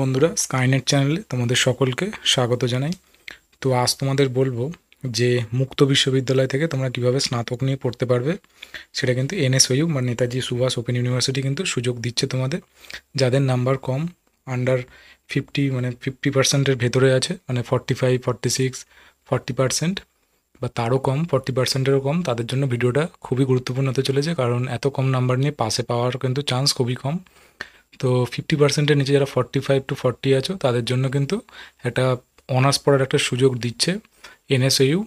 বন্ধুরা স্কাইনেট চ্যানেলে তোমাদের সকলকে স্বাগত জানাই তো আজ তোমাদের বলবো যে মুক্ত বিশ্ববিদ্যালয় থেকে তোমরা কিভাবে স্নাতক নিয়ে পড়তে পারবে সেটা কিন্তু এনএসইউ মানে নেতাজি সুভাষ ওপেন ইউনিভার্সিটি কিন্তু সুযোগ দিচ্ছে তোমাদের যাদের নাম্বার কম আন্ডার ফিফটি মানে ফিফটি পার্সেন্টের ভেতরে আছে মানে forty five forty six forty percent বা তারও কম ফর্টি পার্সেন্টেরও কম তাদের জন্য ভিডিওটা খুবই গুরুত্বপূর্ণ হতে চলেছে কারণ এত কম নাম্বার নিয়ে পাশে পাওয়ার কিন্তু চান্স খুবই কম তো ফিফটি পার্সেন্টের নিচে যারা ফর্টি ফাইভ টু ফর্টি আছো তাদের জন্য কিন্তু একটা অনার্স পড়ার একটা সুযোগ দিচ্ছে এনএসইউ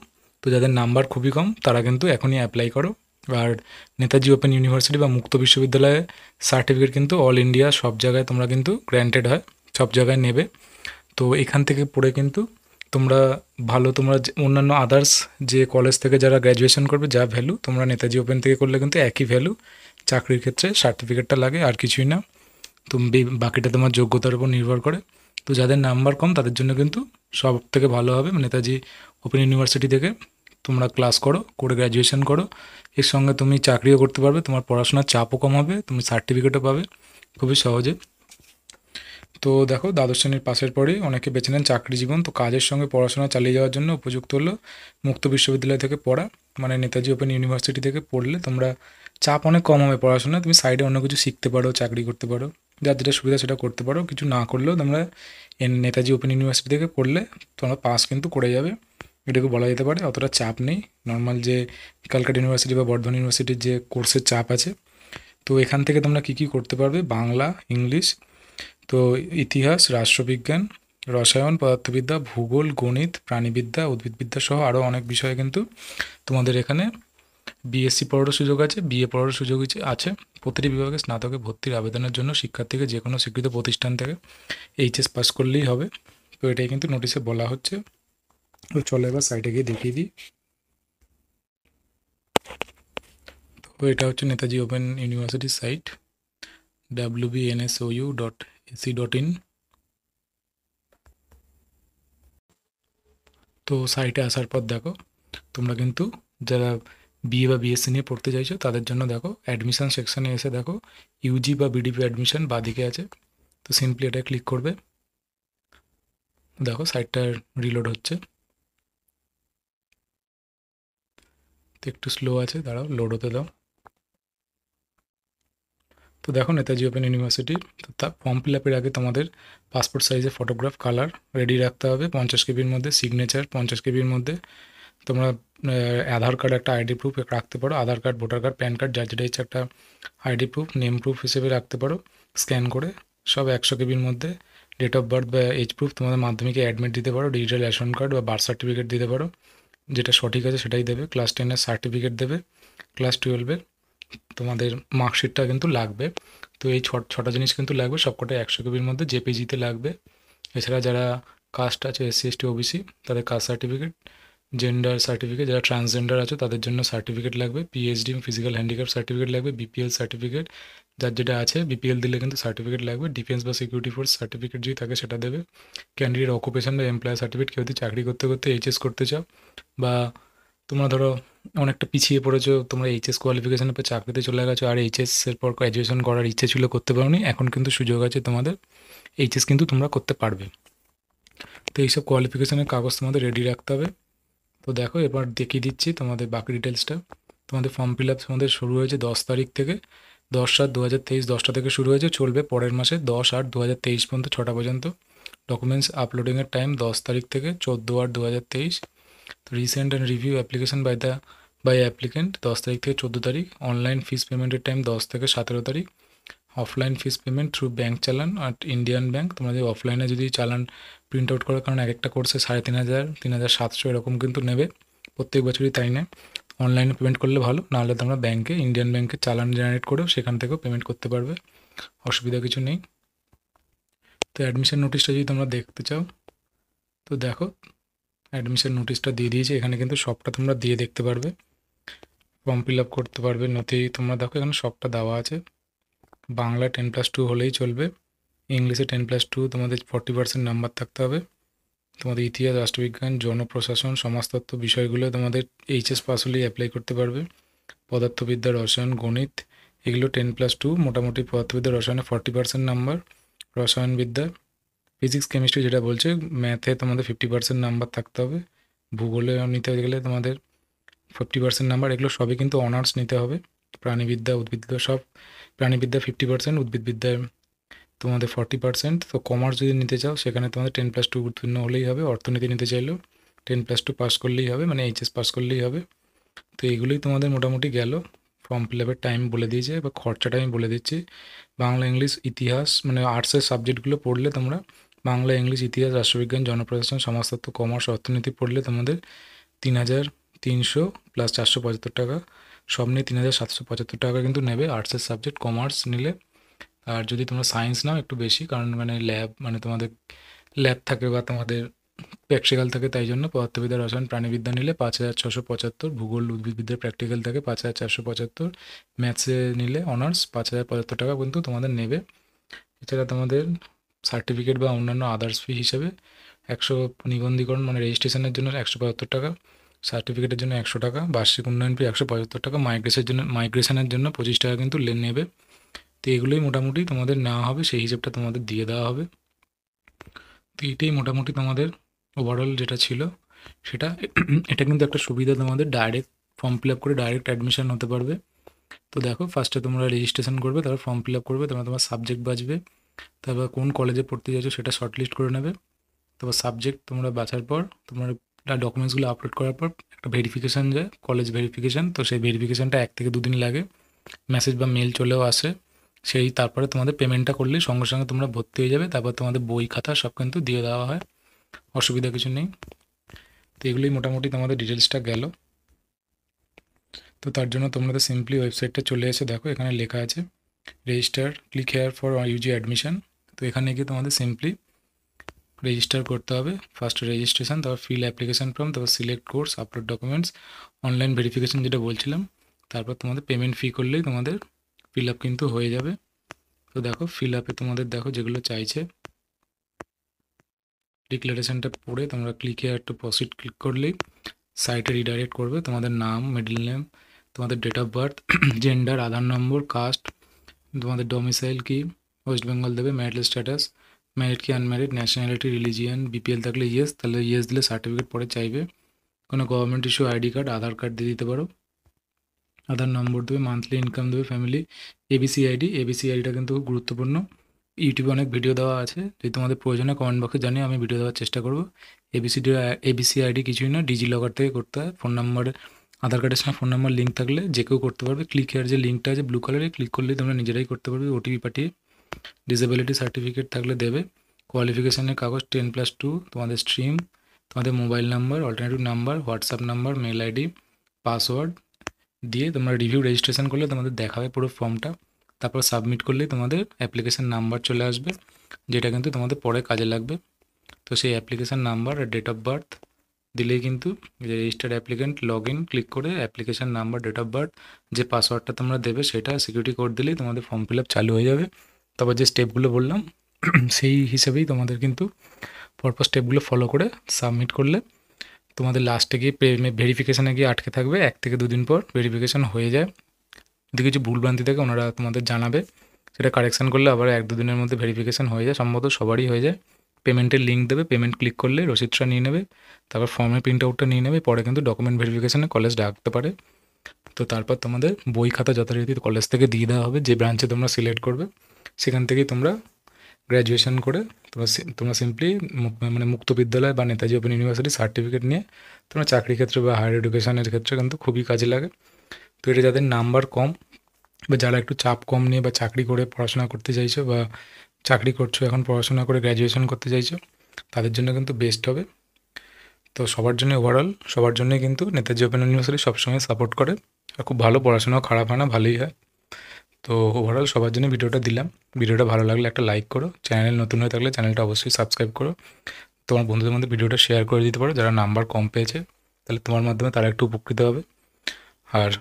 তো যাদের নাম্বার খুবই কম তারা কিন্তু এখনই অ্যাপ্লাই করো আর নেতাজি ওপেন ইউনিভার্সিটি বা মুক্ত বিশ্ববিদ্যালয়ে সার্টিফিকেট কিন্তু অল ইন্ডিয়া সব জায়গায় তোমরা কিন্তু গ্র্যান্টেড হয় সব জায়গায় নেবে তো এখান থেকে পড়ে কিন্তু তোমরা ভালো তোমরা অন্যান্য আদার্স যে কলেজ থেকে যারা গ্র্যাজুয়েশন করবে যা ভ্যালু তোমরা নেতাজি ওপেন থেকে করলে কিন্তু একই ভ্যালু চাকরির ক্ষেত্রে সার্টিফিকেটটা লাগে আর কিছুই না তো বাকিটা তোমার যোগ্যতার উপর নির্ভর করে তো যাদের নাম্বার কম তাদের জন্য কিন্তু সব থেকে ভালো হবে নেতাজি ওপেন ইউনিভার্সিটি থেকে তোমরা ক্লাস করো করে গ্র্যাজুয়েশন করো এর সঙ্গে তুমি চাকরিও করতে পারবে তোমার পড়াশোনার চাপও কম হবে তুমি সার্টিফিকেটও পাবে খুবই সহজে তো দেখো দ্বাদশ শ্রেণীর পাশের পরেই অনেকে বেছে নেন চাকরি জীবন তো কাজের সঙ্গে পড়াশোনা চালিয়ে যাওয়ার জন্য উপযুক্ত হলো মুক্ত বিশ্ববিদ্যালয় থেকে পড়া মানে নেতাজি ওপেন ইউনিভার্সিটি থেকে পড়লে তোমরা চাপ অনেক কম হবে পড়াশোনা তুমি সাইডে অন্য কিছু শিখতে পারো চাকরি করতে পারো যার যেটা সুবিধা সেটা করতে পারো কিছু না করলেও তোমরা নেতাজি ওপেন ইউনিভার্সিটি থেকে করলে তোমরা পাস কিন্তু করে যাবে এটাকে বলা যেতে পারে অতটা চাপ নেই নর্মাল যে কালকাটা ইউনিভার্সিটি বা বর্ধমান ইউনিভার্সিটির যে কোর্সের চাপ আছে তো এখান থেকে তোমরা কী কী করতে পারবে বাংলা ইংলিশ তো ইতিহাস রাষ্ট্রবিজ্ঞান রসায়ন পদার্থবিদ্যা ভূগোল গণিত প্রাণীবিদ্যা উদ্ভিদবিদ্যা সহ আরও অনেক বিষয়ে কিন্তু তোমাদের এখানে বিএসসি পড়ারও সুযোগ আছে বিএ পড়ার সুযোগ আছে প্রতিটি বিভাগে স্নাতকে ভর্তির আবেদনের জন্য শিক্ষার্থীকে যে কোনো স্বীকৃত প্রতিষ্ঠান থেকে এইচএস পাস করলেই হবে তো এটাই কিন্তু নোটিশে বলা হচ্ছে তো চলো এবার সাইডে গিয়ে দেখিয়ে দিই তো এটা হচ্ছে নেতাজি ওপেন ইউনিভার্সিটির site W B N S U dot AC dot in তো সাইটে আসার পর দেখো তোমরা কিন্তু যারা বিএ বা বিএসসি নিয়ে পড়তে চাইছো তাদের জন্য দেখো অ্যাডমিশান সেকশানে এসে দেখো ইউজি বা বিডিপি অ্যাডমিশান বাদিকে আছে তো সিম্পলি এটা ক্লিক করবে দেখো সাইটটা রিলোড হচ্ছে তো একটু স্লো আছে দাঁড়াও লোড হতে দাও তো দেখো নেতাজি ওপেন ইউনিভার্সিটি তো তা ফর্ম ফিল আপের আগে তোমাদের পাসপোর্ট সাইজের ফটোগ্রাফ কালার রেডি রাখতে হবে পঞ্চাশ কেবির মধ্যে সিগনেচার পঞ্চাশ কেবির মধ্যে তোমরা আধার কার্ড একটা আইডি প্রুফ রাখতে পারো Aadhaar card voter card PAN card যা যেটা ইচ্ছে একটা আইডি প্রুফ নেম প্রুফ হিসেবে রাখতে পারো স্ক্যান করে সব একশো কেবির মধ্যে ডেট অফ বার্থ বা এজ প্রুফ তোমাদের মাধ্যমিকে অ্যাডমিট দিতে পারো ডিজিটাল রেশন কার্ড বা বার্থ সার্টিফিকেট দিতে পারো যেটা সঠিক আছে সেটাই দেবে ক্লাস টেনের সার্টিফিকেট দেবে ক্লাস টুয়েলভের তোমাদের মার্কশিটটা কিন্তু লাগবে তো এই ছটা জিনিস কিন্তু লাগবে সবকটা একশো কেবির মধ্যে জেপিজিতে লাগবে এছাড়া যারা কাস্ট আছে এসসি এসটি ওবিসি তাদের কাস্ট সার্টিফিকেট জেন্ডার সার্টিফিকেট যারা ট্রান্সজেন্ডার আছে তাদের জন্য সার্টিফিকেট লাগবে পিএইচডি ফিজিক্যাল হ্যান্ডিক্যাপ সার্টিফিকেট লাগবে বিপিএল সার্টিফিকেট যার যেটা আছে বিপিএল দিলে কিন্তু সার্টিফিকেট লাগবে ডিফেন্স বা সিকিউরিটি ফোর্স সার্টিফিকেট যদি থাকে সেটা দেবে ক্যান্ডিডেট অকুপেশন বা এমপ্লয়ার সার্টিফিকেট কেউ যদি চাকরি করতে করতে এইচএস করতে চাও বা তোমরা ধরো অনেকটা পিছিয়ে পড়েছো তোমরা এইচএস কোয়ালিফিকেশান পর চাকরিতে চলে গেছো আর এইচএসের পর গ্র্যাজুয়েশন করার ইচ্ছে ছিল করতে পারোনি এখন কিন্তু সুযোগ আছে তোমাদের এইচএস কিন্তু তোমরা করতে পারবে তো এইসব কোয়ালিফিকেশনের কাগজ তোমাদের রেডি রাখতে হবে তো দেখো এবার দেখিয়ে দিচ্ছি তোমাদের বাকি ডিটেলসটা তোমাদের ফর্ম ফিল আপ তোমাদের শুরু হয়েছে দশ তারিখ থেকে দশ সাত দু হাজার তেইশ দশটা থেকে শুরু হয়েছে চলবে পরের মাসে দশ আট দু হাজার তেইশ পর্যন্ত ছটা পর্যন্ত ডকুমেন্টস আপলোডিংয়ের টাইম দশ তারিখ থেকে চোদ্দো আট দু হাজার তেইশ recent and review application by the by applicant দশ তারিখ থেকে চোদ্দো তারিখ অনলাইন ফিস পেমেন্টের টাইম দশ থেকে সতেরো তারিখ offline fees payment through bank challan আর ইন্ডিয়ান ব্যাঙ্ক তোমাদের অফলাইনে যদি চালান প্রিন্ট আউট করার কারণ এক একটা কোর্সে সাড়ে তিন হাজার তিন হাজার সাতশো এরকম কিন্তু নেবে প্রত্যেক বছরই তাই নেয় অনলাইনে পেমেন্ট করলে ভালো নাহলে তোমরা ব্যাঙ্কে ইন্ডিয়ান ব্যাঙ্কে চালান জেনারেট করেও সেখান থেকেও পেমেন্ট করতে পারবে অসুবিধা কিছু নেই তো অ্যাডমিশন নোটিশটা যদি তোমরা দেখতে চাও তো দেখো অ্যাডমিশন নোটিশটা দিয়ে দিয়েছে এখানে কিন্তু সবটা তোমরা দিয়ে দেখতে পারবে ফর্ম ফিল আপ করতে পারবে নথি তোমরা দেখো এখানে সবটা দেওয়া আছে বাংলা টেন প্লাস টু হলেই চলবে ইংলিশে টেন প্লাস টু তোমাদের ফর্টি পার্সেন্ট নাম্বার থাকতে হবে তোমাদের ইতিহাস রাষ্ট্রবিজ্ঞান জনপ্রশাসন সমাজতত্ত্ব বিষয়গুলো তোমাদের এইচএস পাস হলেই অ্যাপ্লাই করতে পারবে পদার্থবিদ্যা রসায়ন গণিত এগুলো টেন প্লাস টু মোটামুটি পদার্থবিদ্যা রসায়নে ফর্টি পার্সেন্ট নাম্বার রসায়নবিদ্যা ফিজিক্স কেমিস্ট্রি যেটা বলছে ম্যাথে তোমাদের ফিফটি পার্সেন্ট নাম্বার থাকতে হবে ভূগোলে নিতে গেলে তোমাদের ফিফটি পার্সেন্ট নাম্বার এগুলো সবই কিন্তু অনার্স নিতে হবে প্রাণীবিদ্যা উদ্ভিদবিদ্যা সব প্রাণীবিদ্যা ফিফটি পার্সেন্ট উদ্ভিদবিদ্যায় তোমাদের ফর্টি পার্সেন্ট তো কমার্স যদি নিতে চাও সেখানে তোমাদের টেন প্লাস টু উত্তীর্ণ হলেই হবে অর্থনীতি নিতে চাইলেও টেন প্লাস টু পাস করলেই হবে মানে এইচএস পাস করলেই হবে তো এইগুলোই তোমাদের মোটামুটি গেল ফর্ম ফিল আপের টাইম বলে দিয়েছে বা খরচাটা আমি বলে দিচ্ছি বাংলা ইংলিশ ইতিহাস মানে আর্টসের সাবজেক্টগুলো পড়লে তোমরা বাংলা ইংলিশ ইতিহাস রাষ্ট্রবিজ্ঞান জনপ্রশাসন সমাজতত্ত্ব কমার্স অর্থনীতি পড়লে তোমাদের তিন হাজার তিনশো প্লাস চারশো পঁচাত্তর টাকা সব নিয়ে তিন হাজার সাতশো পঁচাত্তর টাকা কিন্তু নেবে আর্টসের সাবজেক্ট কমার্স নিলে আর যদি তোমরা সায়েন্স নাও একটু বেশি কারণ মানে ল্যাব মানে তোমাদের ল্যাব থাকে বা তোমাদের প্র্যাকটিক্যাল থাকে তাই জন্য পদার্থবিদ্যা রসায়ন প্রাণীবিদ্যা নিলে পাঁচ হাজার ছশো পঁচাত্তর ভূগোল উদ্ভিদবিদ্যার প্র্যাকটিক্যাল থাকে পাঁচ হাজার চারশো পঁচাত্তর ম্যাথসে নিলে অনার্স পাঁচ হাজার পঁচাত্তর টাকা কিন্তু তোমাদের নেবে এছাড়া তোমাদের সার্টিফিকেট বা অন্যান্য আদার্স ফি হিসেবে একশো নিবন্ধীকরণ মানে রেজিস্ট্রেশনের জন্য একশো পঁচাত্তর টাকা সার্টিফিকেটের জন্য একশো টাকা বার্ষিক উন্নয়ন ফি একশো পঁচাত্তর টাকা মাইগ্রেশনের জন্য মাইগ্রেশনের জন্য পঁচিশ টাকা কিন্তু লেন নেবে তো এগুলোই মোটামুটি তোমাদের নেওয়া হবে সেই হিসেবটা তোমাদের দিয়ে দেওয়া হবে তো এটাই মোটামুটি তোমাদের ওভারঅল যেটা ছিল সেটা এটা কিন্তু একটা সুবিধা তোমাদের ডাইরেক্ট ফর্ম ফিল আপ করে ডাইরেক্ট অ্যাডমিশান হতে পারবে তো দেখো ফার্স্টে তোমরা রেজিস্ট্রেশন করবে তারপর ফর্ম ফিল আপ করবে তারপর তোমার সাবজেক্ট বাঁচবে তারপর কোন কলেজে পড়তে যাচ্ছ সেটা শর্টলিস্ট করে নেবে তারপর সাবজেক্ট তোমরা বাছার পর তোমরা ডকুমেন্টসগুলো আপলোড করার পর একটা ভেরিফিকেশান যায় কলেজ ভেরিফিকেশান তো সেই ভেরিফিকেশানটা এক থেকে দুদিন লাগে মেসেজ বা মেল চলেও আসে সেই তারপরে তোমাদের পেমেন্টটা করলে সঙ্গে সঙ্গে তোমরা ভর্তি হয়ে যাবে তারপর তোমাদের বই খাতা সব কিন্তু দিয়ে দেওয়া হয় অসুবিধা কিছু নেই তো এগুলোই মোটামুটি তোমাদের ডিটেলসটা গেল তো তার জন্য তোমরা তো সিম্পলি ওয়েবসাইটটা চলে এসে দেখো এখানে লেখা আছে register click here for UG admission তো এখানে গিয়ে তোমাদের সিম্পলি রেজিস্টার করতে হবে ফার্স্ট রেজিস্ট্রেশন তারপর ফিল অ্যাপ্লিকেশান ফর্ম তারপর select course upload documents online verification যেটা বলছিলাম তারপর তোমাদের পেমেন্ট ফি করলেই তোমাদের ফিল আপ কিন্তু হয়ে যাবে তো দেখো ফিল আপে তোমাদের দেখো যেগুলো চাইছে ডিক্লারেশনটা পড়ে তোমরা ক্লিকে একটু প্রসিড ক্লিক করলেই সাইটে রিডাইরেক্ট করবে তোমাদের নাম মিডল নেম তোমাদের date of birth gender Aadhaar number caste তোমাদের ডোমিসাইল কি ওয়েস্ট বেঙ্গল দেবে ম্যারিটাল স্ট্যাটাস ম্যারিড কি আনম্যারিড ন্যাশনালিটি রিলিজিয়ান বিপিএল থাকলে ইয়েস তাহলে ইয়েস দিলে সার্টিফিকেট পরে চাইবে কোনো government issue ID card Aadhaar card দিয়ে দিতে পারো আধার নম্বর দেবে মান্থলি ইনকাম দেবে ফ্যামিলি এবিসি আইডি এবিসি আইডিটা কিন্তু গুরুত্বপূর্ণ ইউটিউবে অনেক ভিডিও দেওয়া আছে যদি তোমাদের প্রয়োজনে কমেন্ট বক্সে জানিয়ে আমি ভিডিও দেওয়ার চেষ্টা করবো এবিসিডি এবিসি আইডি কিছুই না ডিজি লকার থেকে করতে হয় ফোন নাম্বার আধার কার্ডের সঙ্গে ফোন নাম্বার লিঙ্ক থাকলে যে কেউ করতে পারবে ক্লিক হেয়ার যে লিঙ্কটা আছে ব্লু কালারে ক্লিক করলে তোমরা নিজেরাই করতে পারবে ওটিপি পাঠিয়ে ডিসেবিলিটি সার্টিফিকেট থাকলে দেবে কোয়ালিফিকেশানের কাগজ টেন প্লাস টু তোমাদের স্ট্রিম তোমাদের mobile number alternative number WhatsApp number mail ID password দিয়ে তোমরা রিভিউ রেজিস্ট্রেশন করলে তোমাদের দেখাবে পুরো ফর্মটা তারপর সাবমিট করলেই তোমাদের অ্যাপ্লিকেশান নাম্বার চলে আসবে যেটা কিন্তু তোমাদের পরে কাজে লাগবে তো সেই অ্যাপ্লিকেশান নাম্বার আর ডেট অফ বার্থ দিলেই কিন্তু registered applicant log in click করে application number date of birth যে পাসওয়ার্ডটা তোমরা দেবে সেটা সিকিউরিটি কোড দিলেই তোমাদের ফর্ম ফিল আপ চালু হয়ে যাবে তারপর যে স্টেপগুলো বললাম সেই হিসেবেই তোমাদের কিন্তু পরপর স্টেপগুলো ফলো করে সাবমিট করলে তোমাদের লাস্টে গিয়ে ভেরিফিকেশানে গিয়ে আটকে থাকবে এক থেকে দুদিন পর ভেরিফিকেশান হয়ে যায় যদি কিছু ভুলভ্রান্তি থাকে ওনারা তোমাদের জানাবে সেটা কারেকশান করলে আবার এক দুদিনের মধ্যে ভেরিফিকেশান হয়ে যায় সম্ভবত সবারই হয়ে যায় পেমেন্টের লিঙ্ক দেবে পেমেন্ট ক্লিক করলে রসিদটা নিয়ে নেবে তারপর ফর্মের প্রিন্ট আউটটা নিয়ে নেবে পরে কিন্তু ডকুমেন্ট ভেরিফিকেশানে কলেজ ডাকতে পারে তো তারপর তোমাদের বই খাতা যথারীতি কলেজ থেকে দিয়ে দেওয়া হবে যে ব্রাঞ্চে তোমরা সিলেক্ট করবে সেখান থেকেই তোমরা গ্র্যাজুয়েশন করে তোমরা তোমরা সিম্পলি মানে মুক্ত বিদ্যালয় বা নেতাজি ওপেন ইউনিভার্সিটি সার্টিফিকেট নিয়ে তোমরা চাকরি ক্ষেত্রে বা হায়ার এডুকেশনের ক্ষেত্রে কিন্তু খুবই কাজে লাগে তো এটা যাদের নাম্বার কম বা যারা একটু চাপ কম নিয়ে বা চাকরি করে পড়াশোনা করতে চাইছো বা চাকরি করছো এখন পড়াশোনা করে গ্র্যাজুয়েশন করতে চাইছো তাদের জন্য কিন্তু বেস্ট হবে তো সবার জন্য ওভারঅল সবার জন্যই কিন্তু নেতাজি ওপেন ইউনিভার্সিটি সবসময় সাপোর্ট করে আর খুব ভালো পড়াশোনাও খারাপ হয় না ভালোই হয় তো ওভারঅল সবার জন্য ভিডিওটা দিলাম ভিডিওটা ভালো লাগলে একটা লাইক করো চ্যানেল নতুন হয়ে থাকলে চ্যানেলটা অবশ্যই সাবস্ক্রাইব করো তোমার বন্ধুদের মধ্যে ভিডিওটা শেয়ার করে দিতে পারো যারা নাম্বার কম পেয়েছে তাহলে তোমার মাধ্যমে তারা একটু উপকৃত হবে আর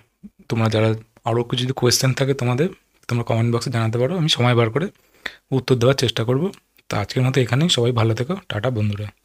তোমরা যারা আরও কিছু যদি কোয়েশ্চেন থাকে তোমাদের তোমরা কমেন্ট বক্সে জানাতে পারো আমি সময় বার করে উত্তর দেওয়ার চেষ্টা করব তা আজকের মতো এখানেই সবাই ভালো থেকো টাটা বন্ধুরা